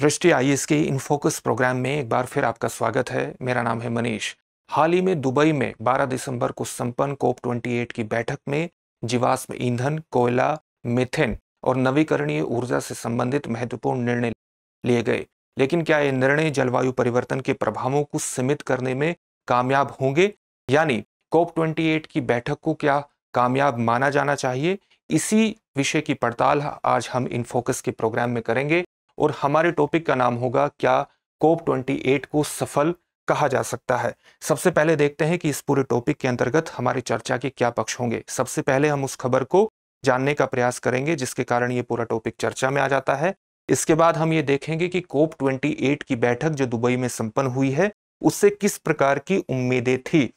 दृष्टि आई के in focus programme में एक बार फिर आपका स्वागत है मेरा नाम है मनीष हाल ही में दुबई में 12 दिसंबर को संपन्न कोप 28 की बैठक में जीवाश्म ईंधन कोयला मिथेन और नवीकरणीय ऊर्जा से संबंधित महत्वपूर्ण निर्णय लिए गए लेकिन क्या ये निर्णय जलवायु परिवर्तन के प्रभावों को सीमित करने में कामयाब होंगे यानी कोप 28 की बैठक को क्या कामयाब माना जाना चाहिए इसी विषय की पड़ताल आज हम इन फोकस के प्रोग्राम में करेंगे और हमारे टॉपिक का नाम होगा क्या कोप 28 को सफल कहा जा सकता है सबसे पहले देखते हैं कि इस पूरे टॉपिक के अंतर्गत हमारी चर्चा के क्या पक्ष होंगे सबसे पहले हम उस खबर को जानने का प्रयास करेंगे जिसके कारण ये पूरा टॉपिक चर्चा में आ जाता है इसके बाद हम ये देखेंगे कि कोप 28 की बैठक जो दुबई में संपन्न हुई है उससे किस प्रकार की उम्मीदें थी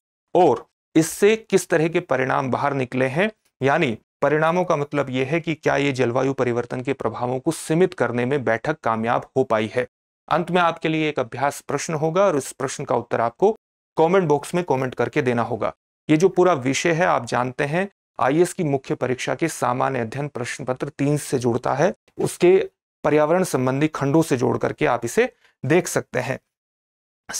और इससे किस तरह के परिणाम बाहर निकले हैं यानी परिणामों का मतलब यह है कि क्या ये जलवायु परिवर्तन के प्रभावों को सीमित करने में बैठक कामयाब हो पाई है अंत में आपके लिए एक अभ्यास प्रश्न होगा और इस प्रश्न का उत्तर आपको कमेंट बॉक्स में कमेंट करके देना होगा ये जो पूरा विषय है आप जानते हैं आईएएस की मुख्य परीक्षा के सामान्य अध्ययन प्रश्न पत्र तीन से जुड़ता है उसके पर्यावरण संबंधी खंडों से जोड़ करके आप इसे देख सकते हैं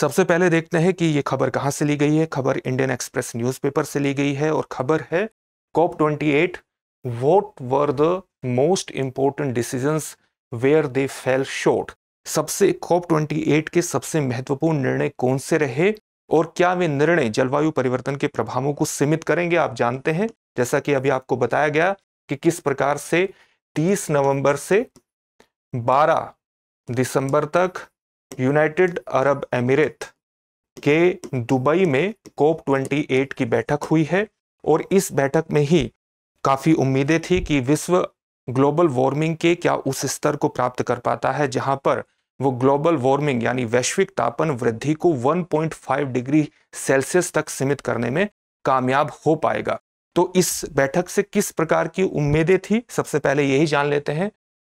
सबसे पहले देखते हैं कि ये खबर कहाँ से ली गई है खबर इंडियन एक्सप्रेस न्यूज से ली गई है और खबर है COP twenty eight what were the most important decisions where they fell short सबसे कॉप एट के सबसे महत्वपूर्ण निर्णय कौन से रहे और क्या वे निर्णय जलवायु परिवर्तन के प्रभावों को सीमित करेंगे आप जानते हैं जैसा कि अभी आपको बताया गया कि किस प्रकार से 30 नवंबर से 12 दिसंबर तक यूनाइटेड अरब अमीरेत के दुबई में कोप 28 की बैठक हुई है और इस बैठक में ही काफ़ी उम्मीदें थी कि विश्व ग्लोबल वार्मिंग के क्या उस स्तर को प्राप्त कर पाता है जहां पर वो ग्लोबल वार्मिंग यानी वैश्विक तापन वृद्धि को 1.5 डिग्री सेल्सियस तक सीमित करने में कामयाब हो पाएगा तो इस बैठक से किस प्रकार की उम्मीदें थी सबसे पहले यही जान लेते हैं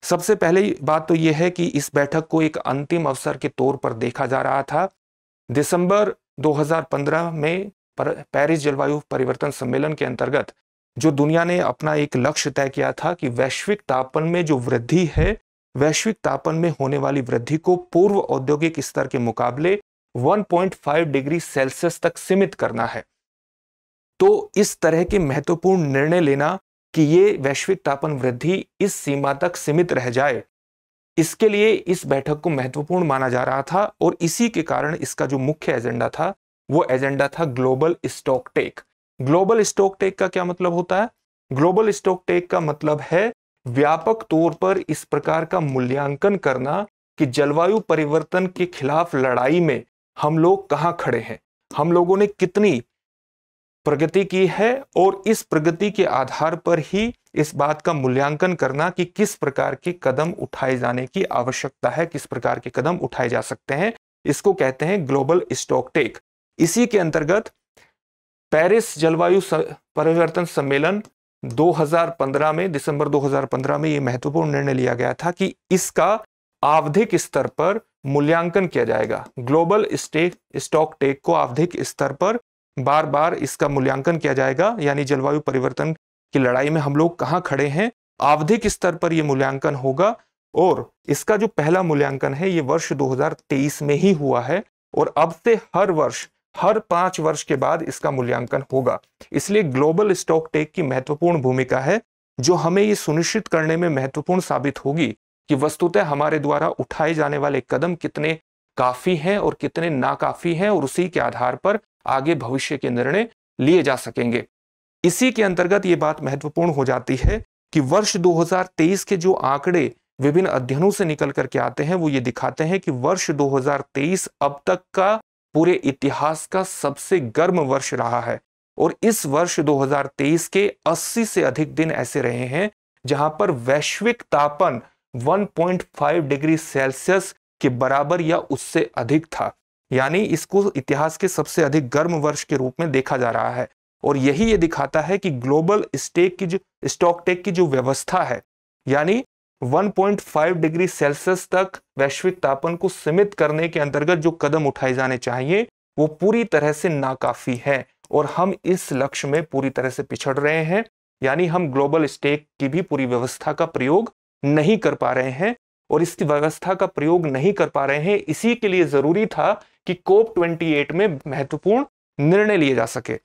सबसे पहले बात तो यह है कि इस बैठक को एक अंतिम अवसर के तौर पर देखा जा रहा था दिसंबर 2015 में पेरिस जलवायु परिवर्तन सम्मेलन के अंतर्गत जो दुनिया ने अपना एक लक्ष्य तय किया था कि वैश्विक तापन में जो वृद्धि है वैश्विक तापन में होने वाली वृद्धि को पूर्व औद्योगिक स्तर के मुकाबले 1.5 डिग्री सेल्सियस तक सीमित करना है तो इस तरह के महत्वपूर्ण निर्णय लेना कि ये वैश्विक तापन वृद्धि इस सीमा तक सीमित रह जाए इसके लिए इस बैठक को महत्वपूर्ण माना जा रहा था और इसी के कारण इसका जो मुख्य एजेंडा था वो एजेंडा था global stocktake global stocktake का क्या मतलब होता है ग्लोबल स्टॉक टेक का मतलब है व्यापक तौर पर इस प्रकार का मूल्यांकन करना कि जलवायु परिवर्तन के खिलाफ लड़ाई में हम लोग कहाँ खड़े हैं हम लोगों ने कितनी प्रगति की है और इस प्रगति के आधार पर ही इस बात का मूल्यांकन करना कि किस प्रकार के कदम उठाए जाने की आवश्यकता है किस प्रकार के कदम उठाए जा सकते हैं इसको कहते हैं ग्लोबल स्टॉक टेक इसी के अंतर्गत पेरिस जलवायु परिवर्तन सम्मेलन 2015 में दिसंबर 2015 में यह महत्वपूर्ण निर्णय लिया गया था कि इसका आवधिक स्तर पर मूल्यांकन किया जाएगा ग्लोबल स्टेक स्टॉक टेक को आवधिक स्तर पर बार बार इसका मूल्यांकन किया जाएगा यानी जलवायु परिवर्तन की लड़ाई में हम लोग कहाँ खड़े हैं आवधिक स्तर पर यह मूल्यांकन होगा और इसका जो पहला मूल्यांकन है ये वर्ष 2023 में ही हुआ है और अब से हर वर्ष हर पांच वर्ष के बाद इसका मूल्यांकन होगा इसलिए ग्लोबल स्टॉक टेक की महत्वपूर्ण भूमिका है जो हमें ये सुनिश्चित करने में महत्वपूर्ण साबित होगी कि वस्तुतः हमारे द्वारा उठाए जाने वाले कदम कितने काफी हैं और कितने नाकाफी हैं और उसी के आधार पर आगे भविष्य के निर्णय लिए जा सकेंगे इसी के अंतर्गत ये बात महत्वपूर्ण हो जाती है कि वर्ष 2023 के जो आंकड़े विभिन्न अध्ययनों से निकल करके आते हैं वो ये दिखाते हैं कि वर्ष 2023 अब तक का पूरे इतिहास का सबसे गर्म वर्ष रहा है और इस वर्ष 2023 के 80 से अधिक दिन ऐसे रहे हैं जहां पर वैश्विक तापन 1.5 डिग्री सेल्सियस के बराबर या उससे अधिक था यानी इसको इतिहास के सबसे अधिक गर्म वर्ष के रूप में देखा जा रहा है और यही ये दिखाता है कि ग्लोबल स्टेक की जो स्टॉक टेक की जो व्यवस्था है यानी 1.5 डिग्री सेल्सियस तक वैश्विक तापन को सीमित करने के अंतर्गत जो कदम उठाए जाने चाहिए वो पूरी तरह से नाकाफी है और हम इस लक्ष्य में पूरी तरह से पिछड़ रहे हैं यानी हम ग्लोबल स्टेक की भी पूरी व्यवस्था का प्रयोग नहीं कर पा रहे हैं और इस व्यवस्था का प्रयोग नहीं कर पा रहे हैं इसी के लिए जरूरी था कि कोप 28 में महत्वपूर्ण निर्णय लिए जा सके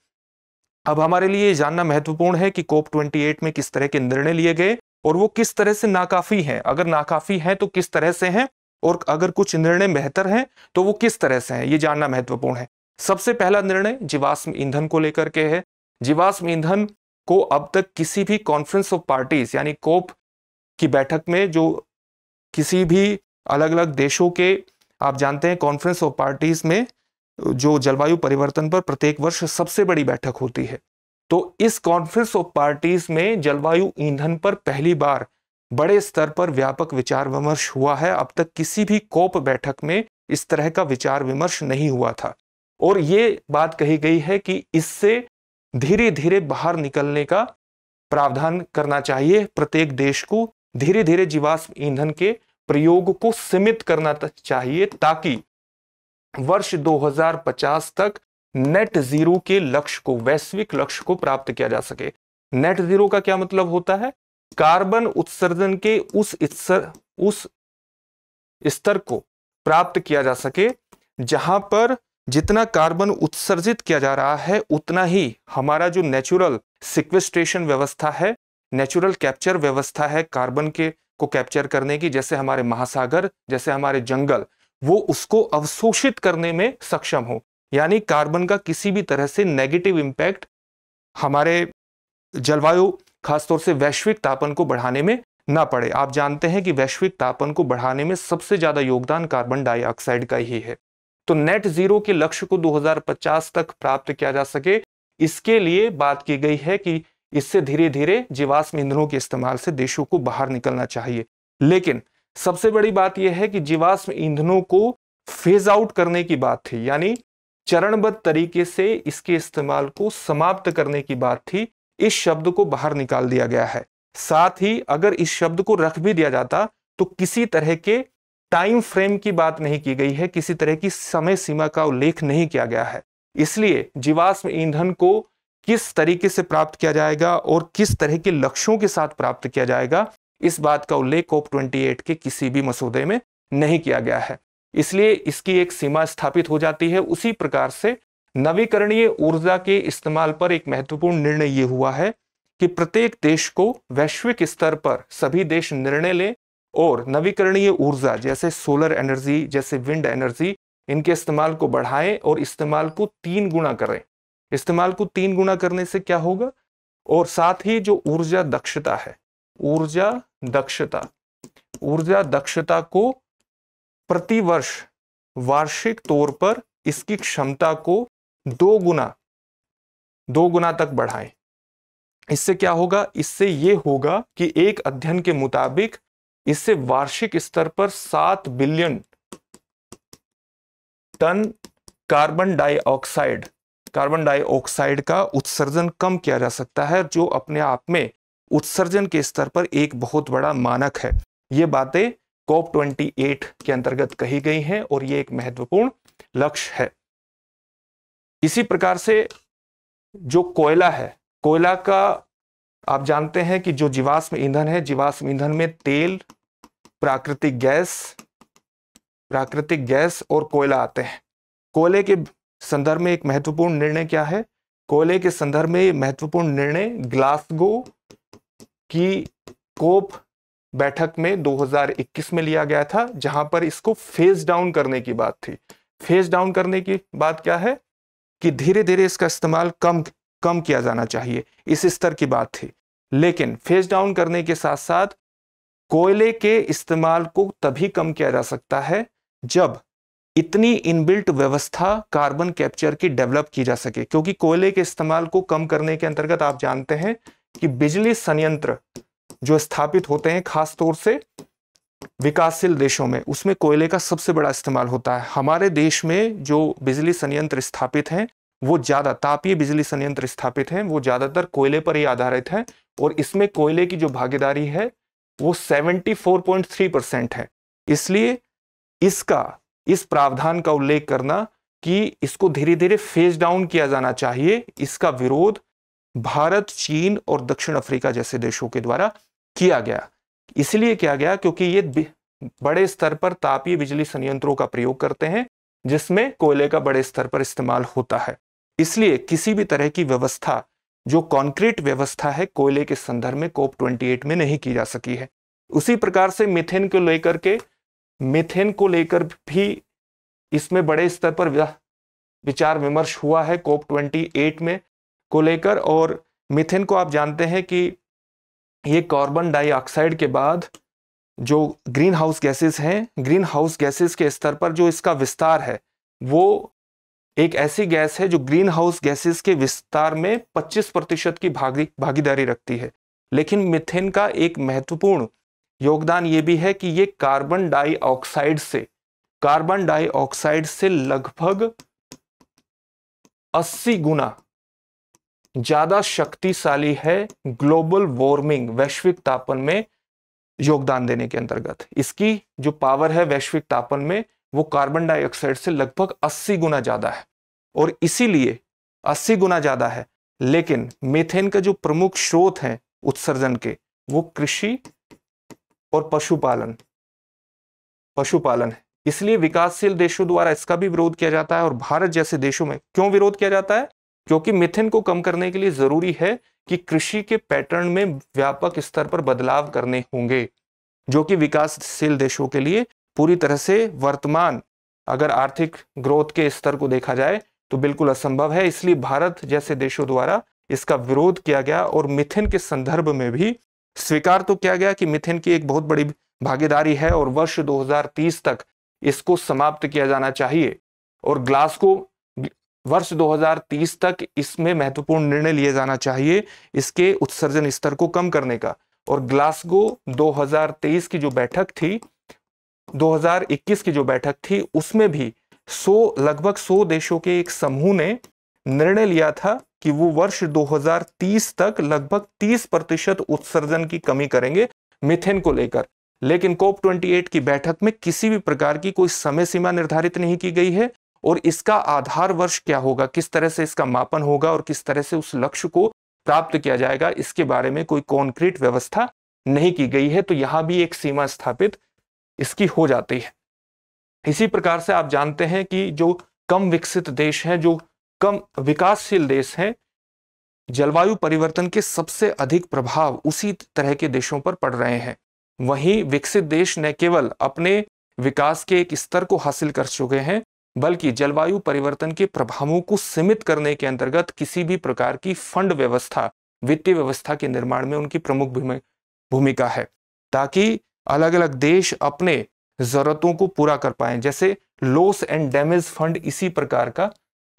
अब हमारे लिए जानना महत्वपूर्ण है कि कोप 28 में किस तरह के निर्णय लिए गए और वो किस तरह से नाकाफी है अगर नाकाफी है तो किस तरह से है और अगर कुछ निर्णय बेहतर हैं तो वो किस तरह से हैं ये जानना महत्वपूर्ण है सबसे पहला निर्णय जीवाश्म ईंधन को लेकर के है जीवाश्म ईंधन को अब तक किसी भी कॉन्फ्रेंस ऑफ पार्टीज यानी कोप की बैठक में जो किसी भी अलग अलग देशों के आप जानते हैं कॉन्फ्रेंस ऑफ पार्टीज में जो जलवायु परिवर्तन पर प्रत्येक वर्ष सबसे बड़ी बैठक होती है तो इस कॉन्फ्रेंस ऑफ पार्टीज में जलवायु ईंधन पर पहली बार बड़े स्तर पर व्यापक विचार विमर्श हुआ है अब तक किसी भी कोप बैठक में इस तरह का विचार विमर्श नहीं हुआ था और ये बात कही गई है कि इससे धीरे धीरे बाहर निकलने का प्रावधान करना चाहिए प्रत्येक देश को धीरे धीरे जीवाश्म ईंधन के प्रयोग को सीमित करना चाहिए ताकि वर्ष 2050 तक नेट जीरो के लक्ष्य को वैश्विक लक्ष्य को प्राप्त किया जा सके नेट जीरो का क्या मतलब होता है कार्बन उत्सर्जन के उस स्तर उस स्तर को प्राप्त किया जा सके जहां पर जितना कार्बन उत्सर्जित किया जा रहा है उतना ही हमारा जो नेचुरल सिक्वेस्ट्रेशन व्यवस्था है नेचुरल कैप्चर व्यवस्था है कार्बन के को कैप्चर करने की जैसे हमारे महासागर जैसे हमारे जंगल वो उसको अवशोषित करने में सक्षम हो यानी कार्बन का किसी भी तरह से नेगेटिव इम्पैक्ट हमारे जलवायु खासतौर से वैश्विक तापन को बढ़ाने में ना पड़े आप जानते हैं कि वैश्विक तापन को बढ़ाने में सबसे ज्यादा योगदान कार्बन डाइऑक्साइड का ही है तो नेट जीरो के लक्ष्य को 2050 तक प्राप्त किया जा सके इसके लिए बात की गई है कि इससे धीरे धीरे जीवाश्म ईंधनों के इस्तेमाल से देशों को बाहर निकलना चाहिए लेकिन सबसे बड़ी बात यह है कि जीवाश्म ईंधनों को फेज आउट करने की बात थी यानी चरणबद्ध तरीके से इसके इस्तेमाल को समाप्त करने की बात थी इस शब्द को बाहर निकाल दिया गया है साथ ही अगर इस शब्द को रख भी दिया जाता तो किसी तरह के टाइम फ्रेम की बात नहीं की गई है किसी तरह की समय सीमा का उल्लेख नहीं किया गया है इसलिए जीवाश्म ईंधन को किस तरीके से प्राप्त किया जाएगा और किस तरह के लक्ष्यों के साथ प्राप्त किया जाएगा इस बात का उल्लेख कोप 28 के किसी भी मसौदे में नहीं किया गया है इसलिए इसकी एक सीमा स्थापित हो जाती है उसी प्रकार से नवीकरणीय ऊर्जा के इस्तेमाल पर एक महत्वपूर्ण निर्णय ये हुआ है कि प्रत्येक देश को वैश्विक स्तर पर सभी देश निर्णय लें और नवीकरणीय ऊर्जा जैसे सोलर एनर्जी जैसे विंड एनर्जी इनके इस्तेमाल को बढ़ाएं और इस्तेमाल को तीन गुना करें इस्तेमाल को तीन गुना करने से क्या होगा और साथ ही जो ऊर्जा दक्षता है ऊर्जा दक्षता ऊर्जा दक्षता को प्रतिवर्ष वार्षिक तौर पर इसकी क्षमता को दो गुना दो गुना तक बढ़ाएं इससे क्या होगा इससे यह होगा कि एक अध्ययन के मुताबिक इससे वार्षिक स्तर पर सात billion ton carbon dioxide carbon dioxide का उत्सर्जन कम किया जा सकता है जो अपने आप में उत्सर्जन के स्तर पर एक बहुत बड़ा मानक है ये बातें कोप एट के अंतर्गत कही गई हैं और ये एक महत्वपूर्ण लक्ष्य है इसी प्रकार से जो कोयला है कोयला का आप जानते हैं कि जो जीवाश्म ईंधन है जीवाश्म ईंधन में तेल प्राकृतिक गैस प्राकृतिक गैस और कोयला आते हैं कोयले के संदर्भ में एक महत्वपूर्ण निर्णय क्या है कोयले के संदर्भ में महत्वपूर्ण निर्णय ग्लासगो की कोप बैठक में 2021 में लिया गया था जहां पर इसको फेज डाउन करने की बात थी फेज डाउन करने की बात क्या है कि धीरे धीरे इसका इस्तेमाल कम कम किया जाना चाहिए इस स्तर की बात थी लेकिन फेज डाउन करने के साथ साथ कोयले के इस्तेमाल को तभी कम किया जा सकता है जब इतनी इनबिल्ट व्यवस्था कार्बन कैप्चर की डेवलप की जा सके क्योंकि कोयले के इस्तेमाल को कम करने के अंतर्गत आप जानते हैं कि बिजली संयंत्र जो स्थापित होते हैं खास तौर से विकासशील देशों में उसमें कोयले का सबसे बड़ा इस्तेमाल होता है हमारे देश में जो बिजली संयंत्र स्थापित हैं वो ज़्यादा तापीय बिजली संयंत्र स्थापित हैं वो ज़्यादातर कोयले पर ही आधारित हैं और इसमें कोयले की जो भागीदारी है वो 74.3 परसेंट है इसलिए इसका इस प्रावधान का उल्लेख करना कि इसको धीरे धीरे फेज डाउन किया जाना चाहिए इसका विरोध भारत चीन और दक्षिण अफ्रीका जैसे देशों के द्वारा किया गया इसलिए किया गया क्योंकि ये बड़े स्तर पर तापीय बिजली संयंत्रों का प्रयोग करते हैं जिसमें कोयले का बड़े स्तर पर इस्तेमाल होता है इसलिए किसी भी तरह की व्यवस्था जो कॉन्क्रीट व्यवस्था है कोयले के संदर्भ में कोप 28 में नहीं की जा सकी है उसी प्रकार से मिथेन को लेकर के मिथेन को लेकर भी इसमें बड़े स्तर पर विचार विमर्श हुआ है कोप 28 में को लेकर और मिथेन को आप जानते हैं कि ये कार्बन डाइऑक्साइड के बाद जो ग्रीन हाउस गैसेस हैं ग्रीन हाउस गैसेस के स्तर पर जो इसका विस्तार है वो एक ऐसी गैस है जो ग्रीन हाउस गैसेस के विस्तार में 25 प्रतिशत की भागी भागीदारी रखती है लेकिन मिथेन का एक महत्वपूर्ण योगदान ये भी है कि ये कार्बन डाइऑक्साइड से कार्बन डाइऑक्साइड से लगभग 80 गुना ज्यादा शक्तिशाली है ग्लोबल वार्मिंग वैश्विक तापन में योगदान देने के अंतर्गत इसकी जो पावर है वैश्विक तापन में वो कार्बन डाइऑक्साइड से लगभग 80 गुना ज्यादा है और इसीलिए 80 गुना ज्यादा है लेकिन मेथेन का जो प्रमुख स्रोत है उत्सर्जन के वो कृषि और पशुपालन पशुपालन है इसलिए विकासशील देशों द्वारा इसका भी विरोध किया जाता है और भारत जैसे देशों में क्यों विरोध किया जाता है क्योंकि मिथिन मिथेन को कम करने के लिए जरूरी है कि कृषि के पैटर्न में व्यापक स्तर पर बदलाव करने होंगे जो कि विकासशील देशों के लिए पूरी तरह से वर्तमान अगर आर्थिक ग्रोथ के स्तर को देखा जाए तो बिल्कुल असंभव है इसलिए भारत जैसे देशों द्वारा इसका विरोध किया गया और मिथिन के संदर्भ में भी स्वीकार तो किया गया कि मिथिन की एक बहुत बड़ी भागीदारी है और वर्ष 2030 तक इसको समाप्त किया जाना चाहिए और ग्लासगो वर्ष 2030 तक इसमें महत्वपूर्ण निर्णय लिए जाना चाहिए इसके उत्सर्जन स्तर को कम करने का और ग्लासगो 2023 की जो बैठक थी 2021 की जो बैठक थी उसमें भी 100 लगभग 100 देशों के एक समूह ने निर्णय लिया था कि वो वर्ष 2030 तक लगभग 30 प्रतिशत उत्सर्जन की कमी करेंगे मिथेन को लेकर लेकिन कोप 28 की बैठक में किसी भी प्रकार की कोई समय सीमा निर्धारित नहीं की गई है और इसका आधार वर्ष क्या होगा किस तरह से इसका मापन होगा और किस तरह से उस लक्ष्य को प्राप्त किया जाएगा इसके बारे में कोई कॉन्क्रीट व्यवस्था नहीं की गई है तो यहां भी एक सीमा स्थापित इसकी हो जाती है इसी प्रकार से आप जानते हैं कि जो कम विकसित देश हैं जो कम विकासशील देश हैं जलवायु परिवर्तन के सबसे अधिक प्रभाव उसी तरह के देशों पर पड़ रहे हैं वहीं विकसित देश न केवल अपने विकास के एक स्तर को हासिल कर चुके हैं बल्कि जलवायु परिवर्तन के प्रभावों को सीमित करने के अंतर्गत किसी भी प्रकार की फंड व्यवस्था वित्तीय व्यवस्था के निर्माण में उनकी प्रमुख भूमिका है ताकि अलग अलग देश अपने जरूरतों को पूरा कर पाए जैसे लॉस एंड डैमेज फंड इसी प्रकार का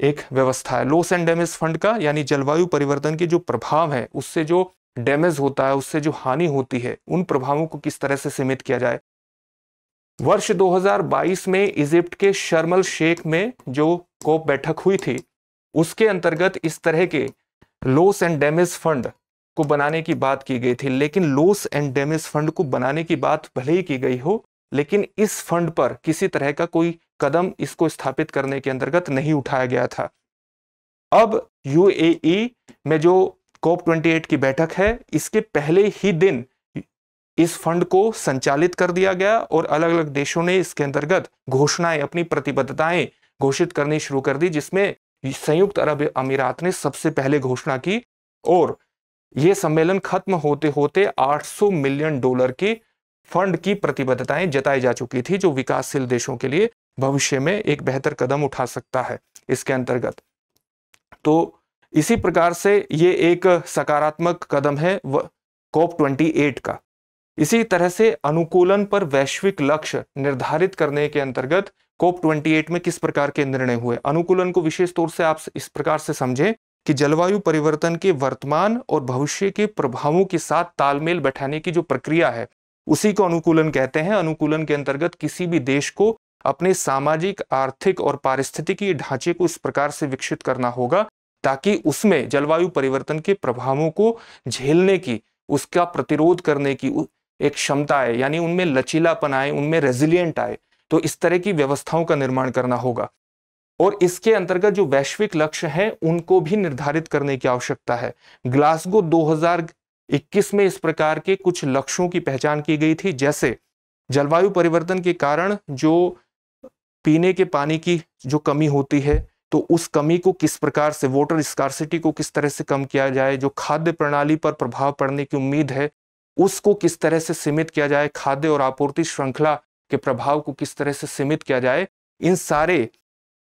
एक व्यवस्था है लॉस एंड डैमेज फंड का यानी जलवायु परिवर्तन के जो प्रभाव है उससे जो डैमेज होता है उससे जो हानि होती है उन प्रभावों को किस तरह से सीमित किया जाए वर्ष 2022 में इजिप्ट के शर्मल शेख में जो कोप बैठक हुई थी उसके अंतर्गत इस तरह के लोस एंड डैमेज फंड को बनाने की बात की गई थी लेकिन लोस एंड डैमेज फंड को बनाने की बात भले ही की गई हो लेकिन इस फंड पर किसी तरह का कोई कदम इसको स्थापित करने के अंतर्गत नहीं उठाया गया था अब यूएई में जो कोप 28 की बैठक है इसके पहले ही दिन इस फंड को संचालित कर दिया गया और अलग अलग देशों ने इसके अंतर्गत घोषणाएं अपनी प्रतिबद्धताएं घोषित करनी शुरू कर दी जिसमें संयुक्त अरब अमीरात ने सबसे पहले घोषणा की और ये सम्मेलन खत्म होते होते 800 मिलियन डॉलर के फंड की प्रतिबद्धताएं जताई जा चुकी थी जो विकासशील देशों के लिए भविष्य में एक बेहतर कदम उठा सकता है इसके अंतर्गत तो इसी प्रकार से ये एक सकारात्मक कदम है कॉप ट्वेंटी एट का इसी तरह से अनुकूलन पर वैश्विक लक्ष्य निर्धारित करने के अंतर्गत कोप 28 में किस प्रकार के निर्णय हुए अनुकूलन को विशेष तौर से आप इस प्रकार से समझें कि जलवायु परिवर्तन के वर्तमान और भविष्य के प्रभावों के साथ तालमेल बैठाने की जो प्रक्रिया है उसी को अनुकूलन कहते हैं अनुकूलन के अंतर्गत किसी भी देश को अपने सामाजिक आर्थिक और पारिस्थितिकी ढांचे को इस प्रकार से विकसित करना होगा ताकि उसमें जलवायु परिवर्तन के प्रभावों को झेलने की उसका प्रतिरोध करने की एक क्षमता आए यानी उनमें लचीलापन आए उनमें रेजिलियंट आए तो इस तरह की व्यवस्थाओं का निर्माण करना होगा और इसके अंतर्गत जो वैश्विक लक्ष्य हैं उनको भी निर्धारित करने की आवश्यकता है ग्लासगो 2021 में इस प्रकार के कुछ लक्ष्यों की पहचान की गई थी जैसे जलवायु परिवर्तन के कारण जो पीने के पानी की जो कमी होती है तो उस कमी को किस प्रकार से वोटर स्कारसिटी को किस तरह से कम किया जाए जो खाद्य प्रणाली पर प्रभाव पड़ने की उम्मीद है उसको किस तरह से सीमित किया जाए खाद्य और आपूर्ति श्रृंखला के प्रभाव को किस तरह से सीमित किया जाए इन सारे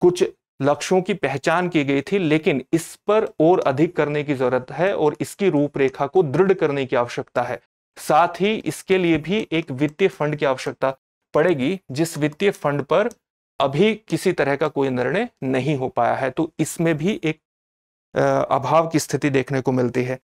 कुछ लक्ष्यों की पहचान की गई थी लेकिन इस पर और अधिक करने की जरूरत है और इसकी रूपरेखा को दृढ़ करने की आवश्यकता है साथ ही इसके लिए भी एक वित्तीय फंड की आवश्यकता पड़ेगी जिस वित्तीय फंड पर अभी किसी तरह का कोई निर्णय नहीं हो पाया है तो इसमें भी एक अभाव की स्थिति देखने को मिलती है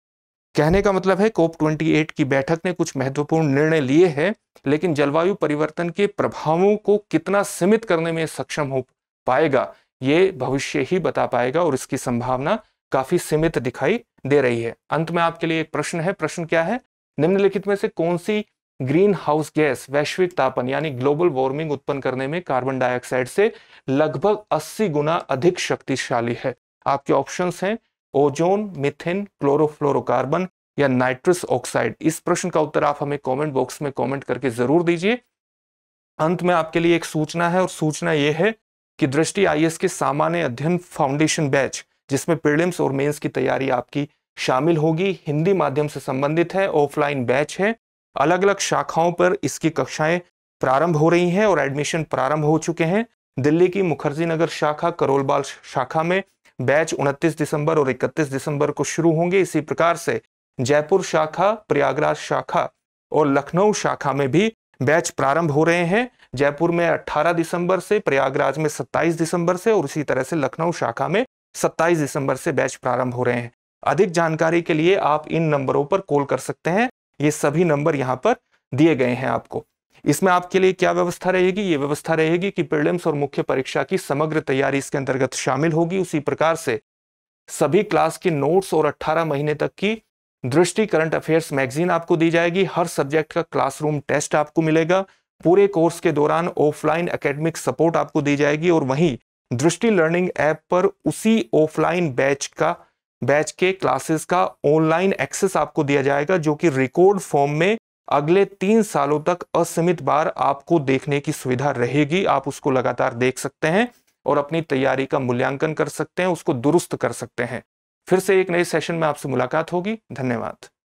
कहने का मतलब है कोप 28 की बैठक ने कुछ महत्वपूर्ण निर्णय लिए हैं लेकिन जलवायु परिवर्तन के प्रभावों को कितना सीमित करने में सक्षम हो पाएगा ये भविष्य ही बता पाएगा और इसकी संभावना काफी सीमित दिखाई दे रही है अंत में आपके लिए एक प्रश्न है प्रश्न क्या है निम्नलिखित में से कौन सी ग्रीन हाउस गैस वैश्विक तापन यानी ग्लोबल वार्मिंग उत्पन्न करने में कार्बन डाइऑक्साइड से लगभग 80 गुना अधिक शक्तिशाली है आपके ऑप्शंस हैं ओजोन मिथेन क्लोरोफ्लोरोकार्बन या नाइट्रस ऑक्साइड इस प्रश्न का उत्तर आप हमें कमेंट बॉक्स में कमेंट करके जरूर दीजिए अंत में आपके लिए एक सूचना है और सूचना यह है कि दृष्टि आईएएस के सामान्य अध्ययन फाउंडेशन बैच जिसमें प्रीलिम्स और मेंस की तैयारी आपकी शामिल होगी हिंदी माध्यम से संबंधित है ऑफलाइन बैच है अलग अलग शाखाओं पर इसकी कक्षाएं प्रारंभ हो रही हैं और एडमिशन प्रारंभ हो चुके हैं दिल्ली की मुखर्जी नगर शाखा करोलबाल शाखा में बैच 29 दिसंबर और 31 दिसंबर को शुरू होंगे इसी प्रकार से जयपुर शाखा प्रयागराज शाखा और लखनऊ शाखा में भी बैच प्रारंभ हो रहे हैं जयपुर में 18 दिसंबर से प्रयागराज में 27 दिसंबर से और इसी तरह से लखनऊ शाखा में 27 दिसंबर से बैच प्रारंभ हो रहे हैं अधिक जानकारी के लिए आप इन नंबरों पर कॉल कर सकते हैं ये सभी नंबर यहाँ पर दिए गए हैं आपको इसमें आपके लिए क्या व्यवस्था रहेगी ये व्यवस्था रहेगी कि प्रीलिम्स और मुख्य परीक्षा की समग्र तैयारी इसके अंतर्गत शामिल होगी उसी प्रकार से सभी क्लास के नोट्स और 18 महीने तक की दृष्टि करंट अफेयर्स मैगजीन आपको दी जाएगी हर सब्जेक्ट का क्लासरूम टेस्ट आपको मिलेगा पूरे कोर्स के दौरान ऑफलाइन एकेडमिक सपोर्ट आपको दी जाएगी और वहीं दृष्टि लर्निंग ऐप पर उसी ऑफलाइन बैच का बैच के क्लासेस का ऑनलाइन एक्सेस आपको दिया जाएगा जो कि रिकॉर्ड फॉर्म में अगले तीन सालों तक असीमित बार आपको देखने की सुविधा रहेगी आप उसको लगातार देख सकते हैं और अपनी तैयारी का मूल्यांकन कर सकते हैं उसको दुरुस्त कर सकते हैं फिर से एक नए सेशन में आपसे मुलाकात होगी धन्यवाद